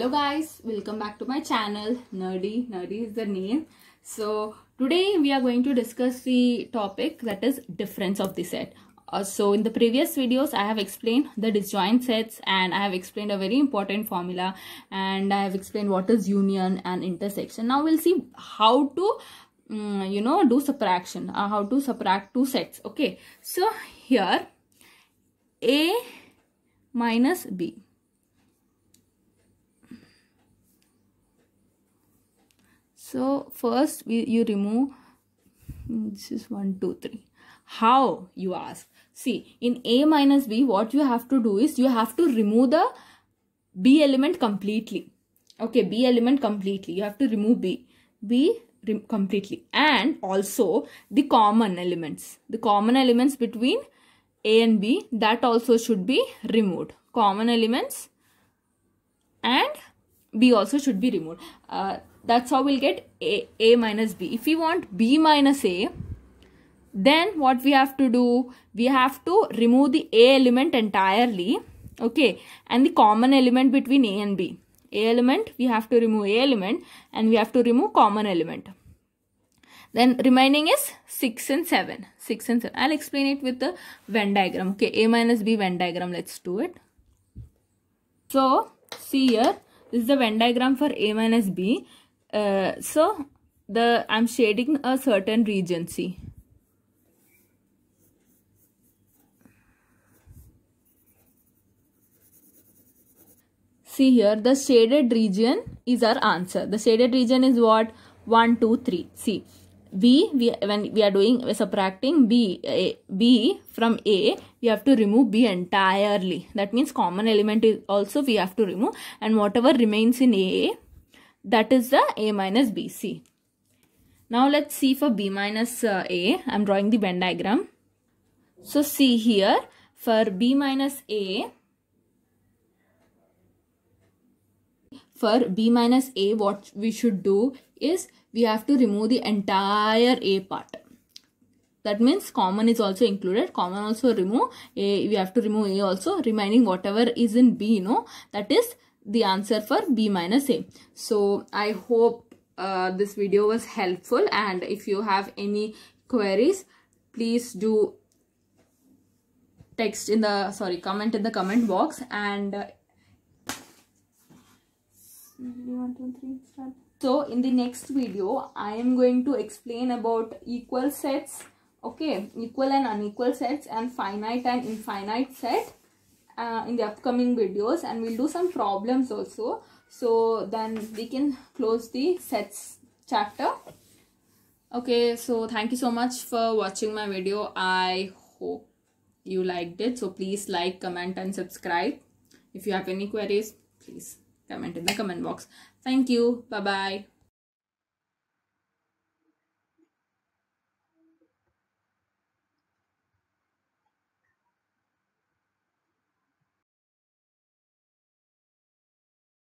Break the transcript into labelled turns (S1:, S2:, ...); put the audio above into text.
S1: hello guys welcome back to my channel nerdy nerdy is the name so today we are going to discuss the topic that is difference of the set uh, so in the previous videos i have explained the disjoint sets and i have explained a very important formula and i have explained what is union and intersection now we'll see how to um, you know do subtraction uh, how to subtract two sets okay so here a minus b so first we, you remove this is one two three how you ask see in a minus b what you have to do is you have to remove the b element completely okay b element completely you have to remove b b completely and also the common elements the common elements between a and b that also should be removed common elements and b also should be removed uh, that's how we'll get A, A minus B. If we want B minus A, then what we have to do? We have to remove the A element entirely. Okay. And the common element between A and B. A element, we have to remove A element and we have to remove common element. Then remaining is 6 and 7. 6 and 7. I'll explain it with the Venn diagram. Okay. A minus B Venn diagram. Let's do it. So, see here. This is the Venn diagram for A minus B. Uh, so the I'm shading a certain region see see here the shaded region is our answer the shaded region is what 1 2 3 see b we when we are doing we're subtracting b a, b from a we have to remove b entirely that means common element is also we have to remove and whatever remains in a that is the A minus BC. Now let's see for B minus uh, A. I'm drawing the Venn diagram. So see here for B minus A. For B minus A what we should do is we have to remove the entire A part. That means common is also included. Common also remove. A, we have to remove A also. Remaining whatever is in B, you know, that is the answer for B minus A. So I hope uh, this video was helpful and if you have any queries, please do text in the, sorry, comment in the comment box and uh, so in the next video, I am going to explain about equal sets, okay, equal and unequal sets and finite and infinite set uh, in the upcoming videos and we'll do some problems also so then we can close the sets chapter okay so thank you so much for watching my video i hope you liked it so please like comment and subscribe if you have any queries please comment in the comment box thank you bye bye